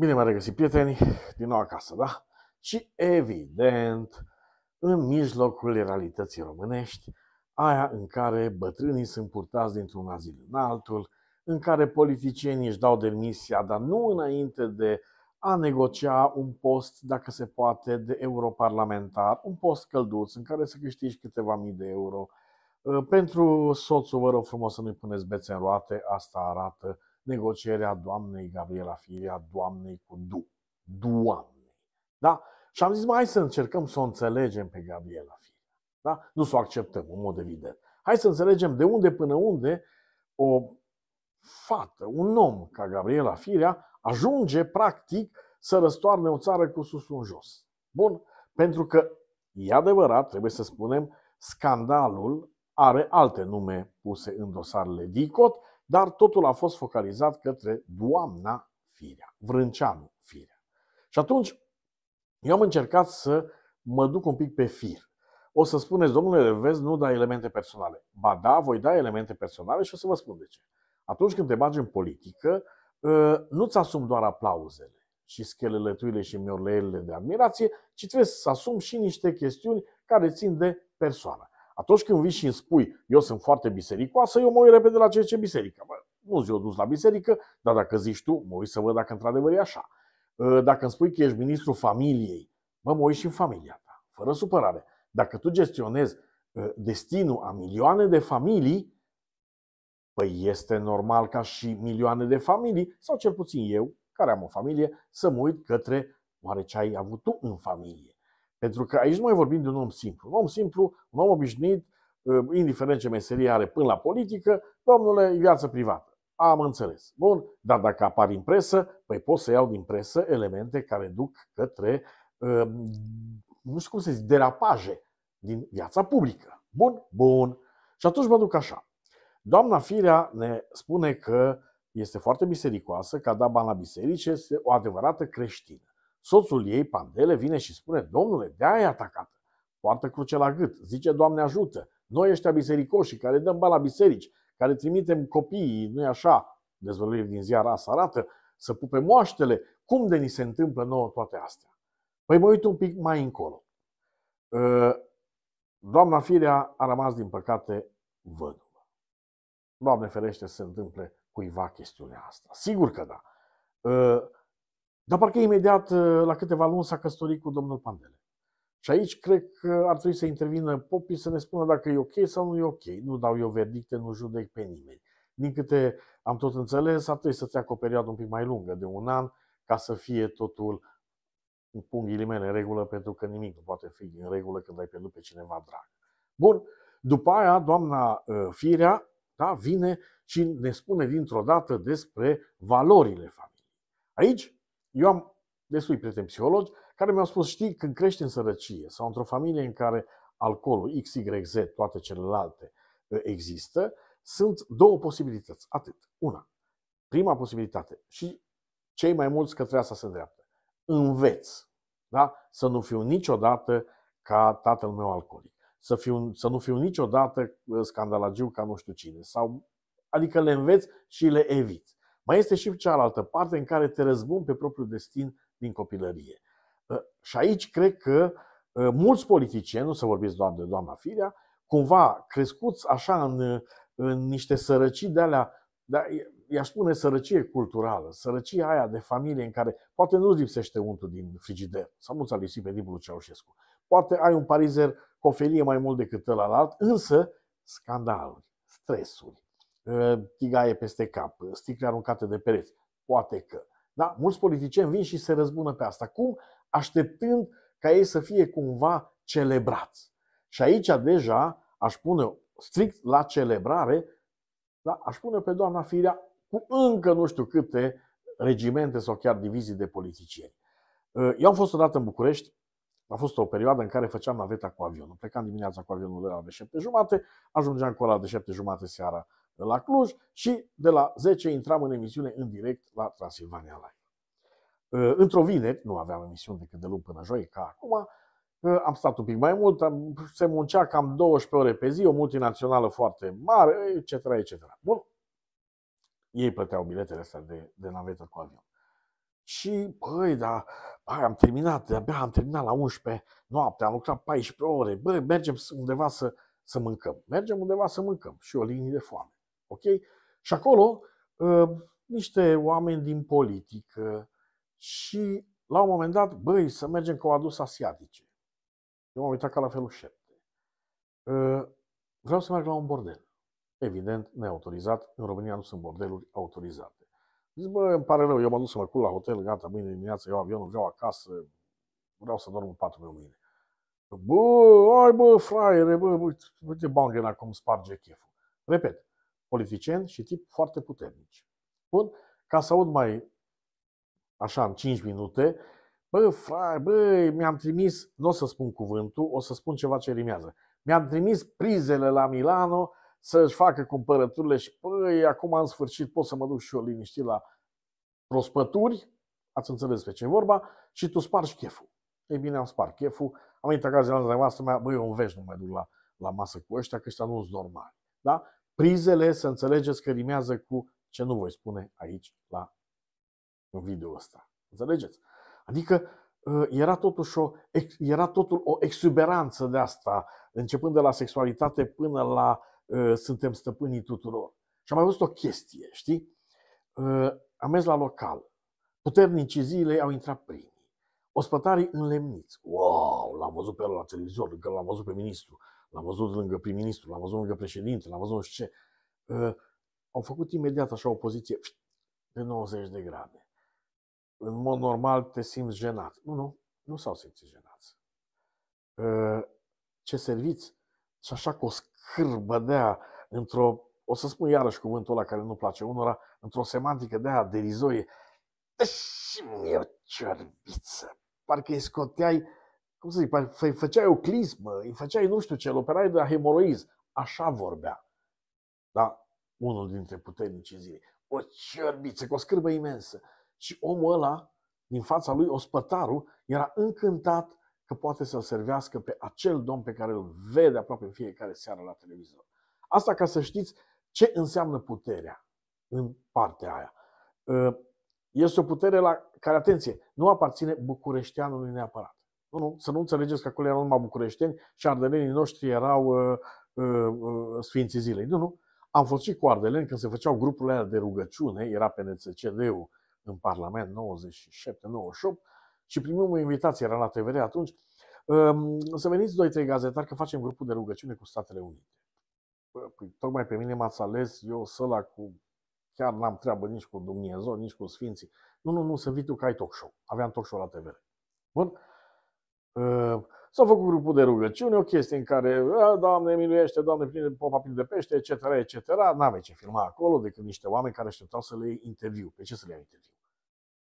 Bine m-a regăsit, prieteni, din nou acasă, da? Și evident, în mijlocul realității românești, aia în care bătrânii sunt purtați dintr-un azil în altul, în care politicienii își dau demisia, dar nu înainte de a negocia un post, dacă se poate, de europarlamentar, un post călduț în care să câștigi câteva mii de euro. Pentru soțul, vă rog frumos să nu-i puneți bețe în roate, asta arată negocierea doamnei Gabriela Firea, doamnei cu Du. Doamne. Da? Și am zis, mai să încercăm să o înțelegem pe Gabriela Firea. Da? Nu să o acceptăm, în mod evident. Hai să înțelegem de unde până unde o fată, un om ca Gabriela Firea, ajunge practic să răstoarne o țară cu sus în jos. Bun, pentru că e adevărat, trebuie să spunem, scandalul are alte nume puse în dosarele DICOT, dar totul a fost focalizat către doamna firea, Vrânceanu firea. Și atunci eu am încercat să mă duc un pic pe fir. O să spuneți, domnule, vezi, nu da elemente personale. Ba da, voi da elemente personale și o să vă spun de ce. Atunci când te bagi în politică, ă, nu-ți asumi doar aplauzele și schelelătuile și miorleelele de admirație, ci trebuie să asumi și niște chestiuni care țin de persoană. Atunci când vii și îmi spui, eu sunt foarte bisericoasă, eu mă uit repede la ceea ce biserică. Bă, nu zi eu dus la biserică, dar dacă zici tu, mă uit să văd dacă într-adevăr e așa. Ă, dacă îmi spui că ești ministrul familiei, mă, mă uit și în familia ta, fără supărare. Dacă tu gestionezi ă, destinul a milioane de familii, păi este normal ca și milioane de familii, sau cel puțin eu, care am o familie, să mă uit către oare ce ai avut tu în familie pentru că aici nu mai vorbim de un om simplu. Un om simplu, un om obișnuit, uh, indiferent ce meserie are până la politică, domnule, e viață privată. Am înțeles. Bun, dar dacă apar în presă, păi pot să iau din presă elemente care duc către, uh, nu știu cum să zic, derapaje din viața publică. Bun, bun. Și atunci mă duc așa. Doamna Firea ne spune că este foarte bisericoasă, că a dat bani la biserică, este o adevărată creștină. Soțul ei, Pandele, vine și spune, domnule, de aia atacată. Poartă cruce la gât, zice, Doamne ajută, noi ăștia bisericoșii care dăm bani la biserici, care trimitem copiii, nu-i așa, dezvăluiri din ziar asta arată, să pupe moaștele, cum de ni se întâmplă nouă toate astea? Păi mă uit un pic mai încolo. Ă, doamna Firea a rămas, din păcate, văduvă. Doamne ferește să se întâmple cuiva chestiunea asta. Sigur că da. Ă, dar parcă imediat, uh, la câteva luni, s-a căsătorit cu domnul Pandele. Și aici cred că ar trebui să intervină popii să ne spună dacă e ok sau nu e ok. Nu dau eu verdicte, nu judec pe nimeni. Din câte am tot înțeles, ar trebui să treacă o perioadă un pic mai lungă, de un an, ca să fie totul pun mele în regulă, pentru că nimic nu poate fi în regulă când ai pierdut pe cineva drag. Bun, după aia doamna uh, Firea da, vine și ne spune dintr-o dată despre valorile familiei. Aici eu am destui prieteni psihologi care mi-au spus, știi, când crești în sărăcie sau într-o familie în care alcoolul XYZ, toate celelalte uh, există, sunt două posibilități. Atât. Una. Prima posibilitate. Și cei mai mulți către asta se îndreaptă. Înveți. Da? Să nu fiu niciodată ca tatăl meu alcoolic. Să, fiu, să nu fiu niciodată uh, scandalagiu ca nu știu cine. Sau, adică le înveți și le eviți. Mai este și cealaltă parte în care te răzbun pe propriul destin din copilărie. Ă, și aici cred că ă, mulți politicieni, nu să vorbiți doar de doamna Firea, cumva crescuți așa în, în niște sărăcii de alea, dar i-aș spune sărăcie culturală, sărăcia aia de familie în care poate nu-ți lipsește untul din frigider sau nu ți-a lipsit pe timpul Ceaușescu. Poate ai un parizer cu o felie mai mult decât ălalt, însă scandaluri, stresuri, Eh, tigaie peste cap, eh, sticle aruncate de pereți. Poate că. Da? Mulți politicieni vin și se răzbună pe asta. Cum? Așteptând ca ei să fie cumva celebrați. Și aici deja aș pune strict la celebrare, da? aș pune pe doamna Firea cu încă nu știu câte regimente sau chiar divizii de politicieni. Eh, eu am fost odată în București, a fost o perioadă în care făceam naveta cu avionul. Plecam dimineața cu avionul de la de șapte jumate, ajungeam cu ăla de șapte jumate seara la Cluj și de la 10 intram în emisiune în direct la Transilvania Live. Uh, într-o vineri, nu aveam emisiune decât de luni până joi, ca acum, uh, am stat un pic mai mult, am, se muncea cam 12 ore pe zi, o multinațională foarte mare, etc. etc. Bun. Ei plăteau biletele astea de, de navetă cu avion. Și, băi, da, băi, am terminat, abia am terminat la 11 noapte, am lucrat 14 ore, băi, mergem undeva să, să mâncăm. Mergem undeva să mâncăm și o linie de foame. Ok? Și acolo uh, niște oameni din politică și la un moment dat, băi, să mergem că o adus asiatice. Eu m-am uitat ca la felul șepte. Uh, vreau să merg la un bordel. Evident, neautorizat. În România nu sunt bordeluri autorizate. Zic, bă, îmi pare rău, eu m-am dus să mă cul la hotel, gata, mâine dimineață eu avionul, vreau acasă, vreau să dorm în patul meu mâine. Bă, ai bă, fraiere, bă, uite, uite bă, cum sparge cheful. Repet, politicieni și tip foarte puternici. Bun, ca să aud mai așa în 5 minute, bă, frate, bă, mi-am trimis, nu o să spun cuvântul, o să spun ceva ce rimează. Mi-am trimis prizele la Milano să-și facă cumpărăturile și, păi, acum în sfârșit pot să mă duc și eu liniștit la prospături, ați înțeles pe ce vorba, și tu spargi cheful. Ei bine, am spart cheful, am intrat acasă la dumneavoastră, mea, băi, eu un vești nu mai duc la, la masă cu ăștia, că ăștia nu sunt normali. Da? prizele, să înțelegeți că rimează cu ce nu voi spune aici la în video ăsta. Înțelegeți? Adică uh, era totuși o, era totul o exuberanță de asta, începând de la sexualitate până la uh, suntem stăpânii tuturor. Și am mai văzut o chestie, știi? Uh, am mers la local. Puternicii zilei au intrat prin. Ospătarii înlemniți. Wow, l-am văzut pe el la televizor, l-am văzut pe ministru, l-am văzut lângă prim-ministru, l-am văzut lângă președinte, l-am văzut nu știu ce. Uh, au făcut imediat așa o poziție de 90 de grade. În mod normal te simți jenat. Nu, nu, nu s-au simțit jenați. Uh, ce serviți? Și așa cu o scârbă de a, într-o, o să spun iarăși cuvântul ăla care nu place unora, într-o semantică de a derizoie. Dă și mie o ciorbiță, parcă îi scoteai, cum să zic, parcă îi făceai o clismă, îi făceai nu știu ce, îl operai de la hemoroiz. Așa vorbea. Da? Unul dintre puternicii zile. O ciorbiță, cu o scârbă imensă. Și omul ăla, din fața lui, ospătarul, era încântat că poate să-l servească pe acel domn pe care îl vede aproape în fiecare seară la televizor. Asta ca să știți ce înseamnă puterea în partea aia. Ă, este o putere la care, atenție, nu aparține bucureșteanului neapărat. Nu, nu, să nu înțelegeți că acolo erau numai bucureșteni și ardelenii noștri erau uh, uh, uh, sfinții zilei. Nu, nu. Am fost și cu ardeleni când se făceau grupurile de rugăciune, era PNCCD-ul în Parlament 97-98 și primim o invitație, era la TVR atunci, um, să veniți doi, trei gazetari că facem grupul de rugăciune cu Statele Unite. Păi, tocmai pe mine m-ați ales, eu săla cu chiar n-am treabă nici cu Dumnezeu, nici cu Sfinții. Nu, nu, nu, să vii tu că ai talk show. Aveam talk show la TV. Bun? Uh, s-a făcut grupul de rugăciune, o chestie în care, Doamne, miluiește, Doamne, pline, popa plin de pește, etc., etc. N-avea ce filma acolo decât niște oameni care așteptau să le interviu. Pe ce să le interviu?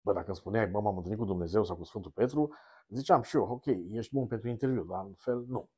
Bă, dacă îmi spuneai, bă, m-am întâlnit cu Dumnezeu sau cu Sfântul Petru, ziceam și eu, ok, ești bun pentru interviu, dar în fel nu.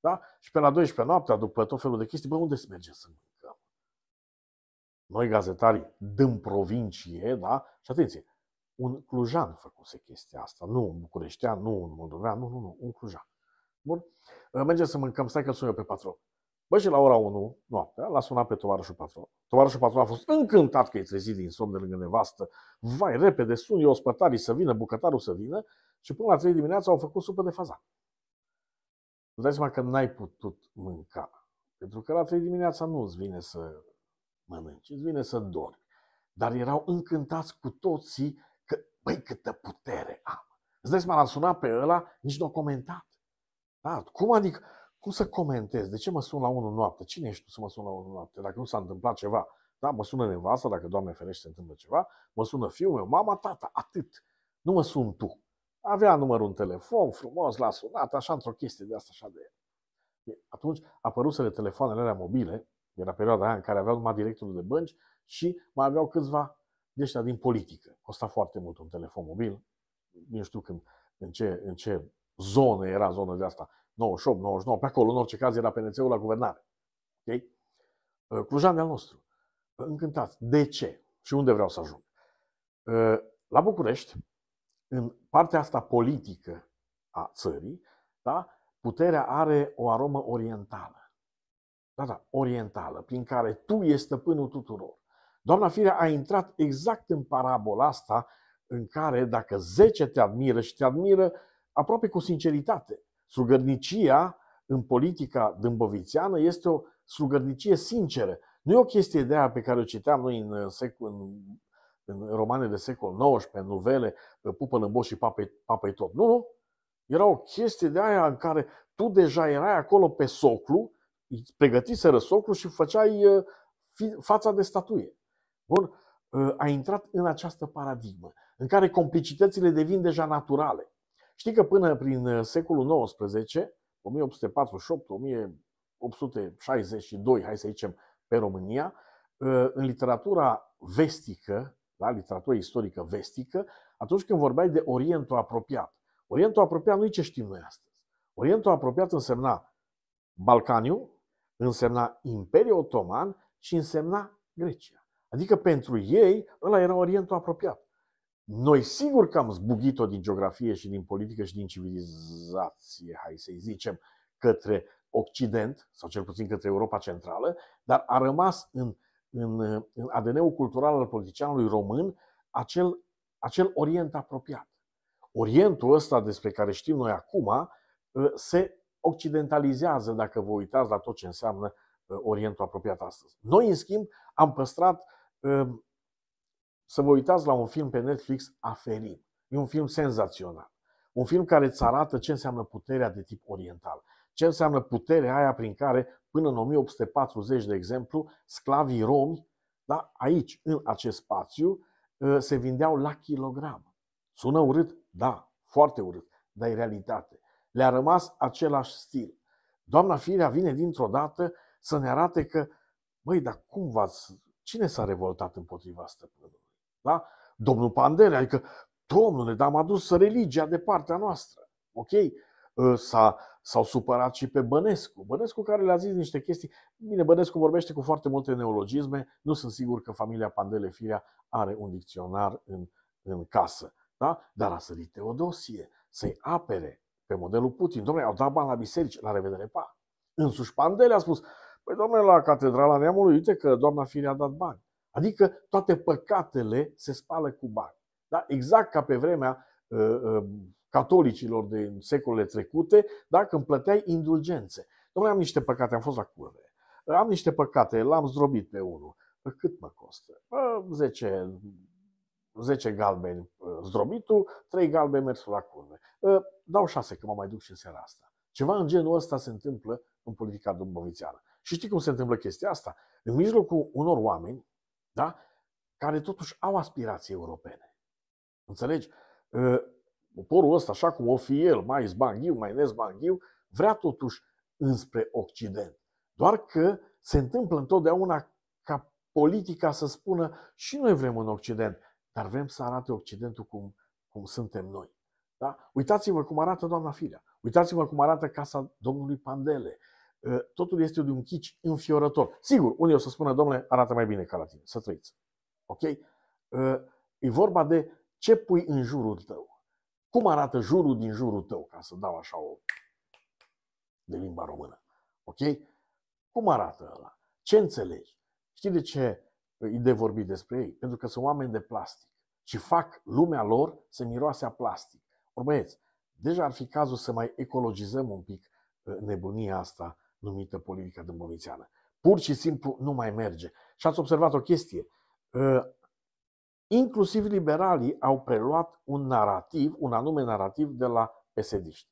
Da? Și pe la 12 noaptea, după tot felul de chestii, bă, unde să mergem să mâine? Noi gazetari din provincie, da? Și atenție, un clujan făcuse chestia asta, nu un bucureștean, nu un moldovean, nu, nu, nu, un clujan. Bun? Mergem să mâncăm, stai că sun eu pe patron. Bă, și la ora 1 noaptea l-a sunat pe tovarășul patron. Tovarășul patron a fost încântat că e trezit din somn de lângă nevastă. Vai, repede, sun eu ospătarii să vină, bucătarul să vină și până la 3 dimineața au făcut supă de fazan. Îți dai seama că n-ai putut mânca. Pentru că la 3 dimineața nu îți vine să mănânci, îți vine să dormi. Dar erau încântați cu toții că, băi, câtă putere am. Îți dai seama, l sunat pe ăla, nici nu a comentat. Da, cum adică, cum să comentez? De ce mă sun la unul noapte? Cine ești tu să mă sun la unul noapte? Dacă nu s-a întâmplat ceva, da, mă sună nevasta, dacă Doamne ferește se întâmplă ceva, mă sună fiul meu, mama, tata, atât. Nu mă sun tu. Avea numărul un telefon, frumos, l-a sunat, așa într-o chestie de asta, așa de... Atunci apăruseră telefoanele alea mobile, era perioada aia în care aveau numai directorul de bănci și mai aveau câțiva de ăștia din politică. Costa foarte mult un telefon mobil. Nu știu când, în, ce, în ce zonă era zona de asta. 98, 99, pe acolo, în orice caz, era pnc la guvernare. Okay? Uh, Clujan de-al nostru. Uh, încântați. De ce? Și unde vreau să ajung? Uh, la București, în partea asta politică a țării, da, puterea are o aromă orientală da, da, orientală, prin care tu ești stăpânul tuturor. Doamna Firea a intrat exact în parabola asta în care dacă 10 te admiră și te admiră aproape cu sinceritate, slugărnicia în politica dâmbovițeană este o slugărnicie sinceră. Nu e o chestie de aia pe care o citeam noi în, uh, secol, în, în de secol XIX, în novele, uh, Pupă Lâmbos și Pape, tot. Nu, nu. Era o chestie de aia în care tu deja erai acolo pe soclu, îți pregătiseră socru și făceai uh, fața de statuie. Bun, uh, a intrat în această paradigmă în care complicitățile devin deja naturale. Știi că până prin uh, secolul XIX, 1848-1862, hai să zicem, pe România, în literatura vestică, da, literatura istorică vestică, atunci când vorbeai de Orientul apropiat. Orientul apropiat nu e ce știm noi astăzi. Orientul apropiat însemna Balcaniu, însemna Imperiul Otoman și însemna Grecia. Adică pentru ei ăla era Orientul apropiat. Noi sigur că am zbugit-o din geografie și din politică și din civilizație, hai să-i zicem, către Occident, sau cel puțin către Europa Centrală, dar a rămas în, în, în ADN-ul cultural al politicianului român acel, acel Orient apropiat. Orientul ăsta despre care știm noi acum ă, se occidentalizează, dacă vă uitați la tot ce înseamnă uh, Orientul apropiat astăzi. Noi, în schimb, am păstrat, uh, să vă uitați la un film pe Netflix, Aferim. E un film senzațional. Un film care îți arată ce înseamnă puterea de tip oriental. Ce înseamnă puterea aia prin care, până în 1840, de exemplu, sclavii romi, da, aici, în acest spațiu, uh, se vindeau la kilogram. Sună urât? Da, foarte urât, dar e realitate le-a rămas același stil. Doamna Firea vine dintr-o dată să ne arate că, măi, dar cum v-ați, cine s-a revoltat împotriva stăpânului? Da? Domnul Pandele, adică, domnule, dar am adus religia de partea noastră. Ok? Uh, s-a, s-au supărat și pe Bănescu. Bănescu care le-a zis niște chestii. Bine, Bănescu vorbește cu foarte multe neologisme. Nu sunt sigur că familia Pandele Firea are un dicționar în, în casă. Da? Dar a sărit Teodosie să-i apere pe modelul Putin. Domnule, au dat bani la biserici, la revedere, pa. Însuși Pandele a spus, păi domnule, la Catedrala Neamului, uite că doamna Firea a dat bani. Adică toate păcatele se spală cu bani. Da? Exact ca pe vremea uh, uh, catolicilor din secolele trecute, dacă când plăteai indulgențe. Domnule, am niște păcate, am fost la curve. Am niște păcate, l-am zdrobit pe unul. Cât mă costă? Uh, 10, 10 galbeni ă, zdrobitul, 3 galbeni mersul la curve dau șase că mă mai duc și în seara asta. Ceva în genul ăsta se întâmplă în politica dumneavoastră. Și știi cum se întâmplă chestia asta? În mijlocul unor oameni, da, care totuși au aspirații europene. Înțelegi? Ă, poporul ăsta, așa cum o fi el, mai zbanghiu, mai nezbanghiu, vrea totuși înspre Occident. Doar că se întâmplă întotdeauna ca politica să spună și noi vrem în Occident, dar vrem să arate Occidentul cum, cum suntem noi. Da? Uitați-vă cum arată doamna Firea, uitați-vă cum arată casa domnului Pandele. Ă, totul este de un chici înfiorător. Sigur, unii o să spună, domnule, arată mai bine ca la tine, să trăiți. Ok? Ă, e vorba de ce pui în jurul tău. Cum arată jurul din jurul tău, ca să dau așa o de limba română. Ok? Cum arată ăla? Ce înțelegi? Știi de ce îi de vorbit despre ei? Pentru că sunt oameni de plastic și fac lumea lor să miroase a plastic. Or, băieți, deja ar fi cazul să mai ecologizăm un pic uh, nebunia asta numită politica dâmbovițeană. Pur și simplu nu mai merge. Și ați observat o chestie. Uh, inclusiv liberalii au preluat un narativ, un anume narativ de la pesediști.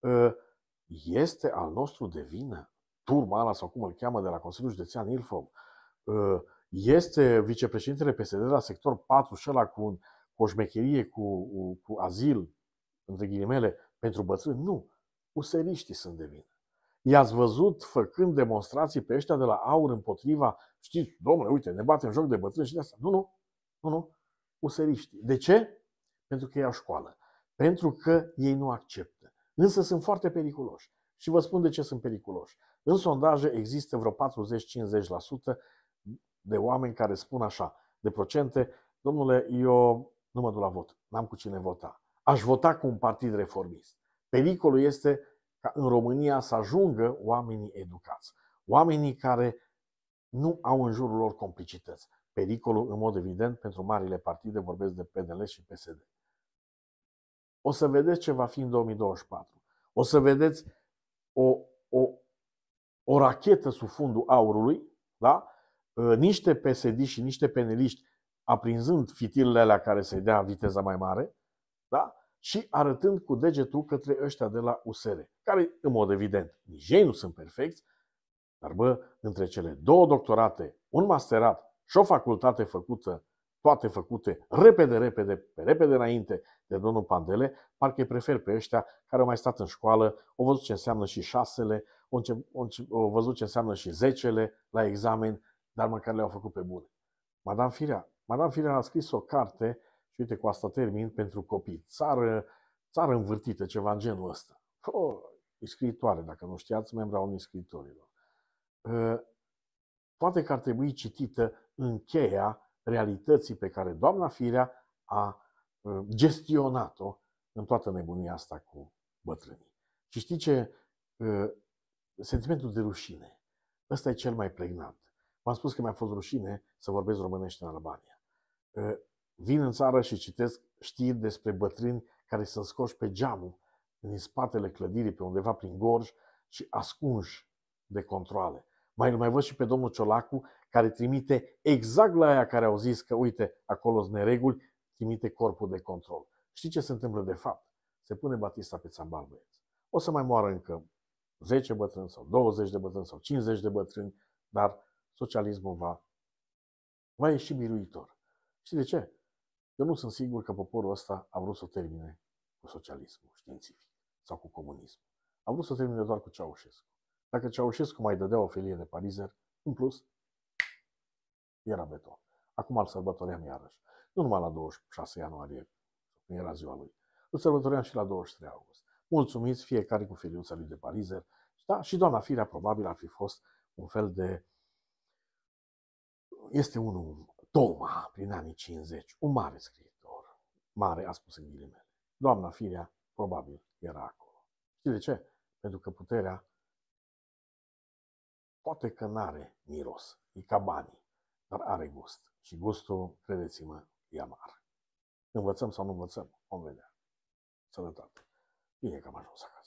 Uh, este al nostru de vină turma ala sau cum îl cheamă de la Consiliul Județean Ilfov. Este vicepreședintele PSD la sector 4 și ăla cu, cu o șmecherie, cu, cu azil, între ghilimele, pentru bătrâni? Nu. Useriștii sunt de vină. I-ați văzut făcând demonstrații pe ăștia de la aur împotriva, știți, domnule, uite, ne batem joc de bătrâni și de asta. Nu, nu, nu, nu. Useriștii. De ce? Pentru că ei au școală. Pentru că ei nu acceptă. Însă sunt foarte periculoși. Și vă spun de ce sunt periculoși. În sondaje există vreo 40-50% de oameni care spun așa, de procente, domnule, eu nu mă duc la vot, n-am cu cine vota aș vota cu un partid reformist. Pericolul este ca în România să ajungă oamenii educați, oamenii care nu au în jurul lor complicități. Pericolul, în mod evident, pentru marile partide, vorbesc de PNL și PSD. O să vedeți ce va fi în 2024. O să vedeți o, o, o rachetă sub fundul aurului, da? Ă, niște psd și niște peneliști aprinzând fitilele alea care să-i dea viteza mai mare, da? și arătând cu degetul către ăștia de la USR, care, în mod evident, nici ei nu sunt perfecți, dar bă, între cele două doctorate, un masterat și o facultate făcută, toate făcute repede, repede, pe repede înainte de domnul Pandele, parcă îi prefer pe ăștia care au mai stat în școală, au văzut ce înseamnă și șasele, au văzut ce înseamnă și zecele la examen, dar măcar le-au făcut pe bune. Madame Firea, Madame Firea a scris o carte și uite, cu asta termin pentru copii. Țară, țară învârtită, ceva în genul ăsta. O, scriitoare, dacă nu știați, membra unii scriitorilor. Poate că ar trebui citită încheia realității pe care doamna Firea a gestionat-o în toată nebunia asta cu bătrânii. Și știi ce? Sentimentul de rușine. Ăsta e cel mai pregnant. V-am spus că mi-a fost rușine să vorbesc românește în Albania. Vin în țară și citesc știri despre bătrâni care sunt scoși pe geamul din spatele clădirii pe undeva prin gorj și ascunși de controle. Mai îl mai văd și pe domnul Ciolacu care trimite exact la aia care au zis că uite, acolo sunt nereguli, trimite corpul de control. Știi ce se întâmplă de fapt? Se pune Batista pe țambal, băieți. O să mai moară încă 10 bătrâni sau 20 de bătrâni sau 50 de bătrâni, dar socialismul va, va ieși biruitor. Știi de ce? Eu nu sunt sigur că poporul ăsta a vrut să termine cu socialismul științific sau cu comunismul. A vrut să termine doar cu Ceaușescu. Dacă Ceaușescu mai dădea o felie de parizer, în plus, era beton. Acum îl sărbătoream iarăși. Nu numai la 26 ianuarie, când era ziua lui. Îl sărbătoream și la 23 august. Mulțumiți fiecare cu feliuța lui de parizer. Da, și doamna Firea probabil ar fi fost un fel de... Este unul Toma, prin anii 50, un mare scriitor, mare a spus în ghilimele. Doamna Firea probabil era acolo. Știi de ce? Pentru că puterea poate că n-are miros, e ca banii, dar are gust. Și gustul, credeți-mă, e amar. Învățăm sau nu învățăm, vom vedea. Sănătate. Bine că am ajuns acasă.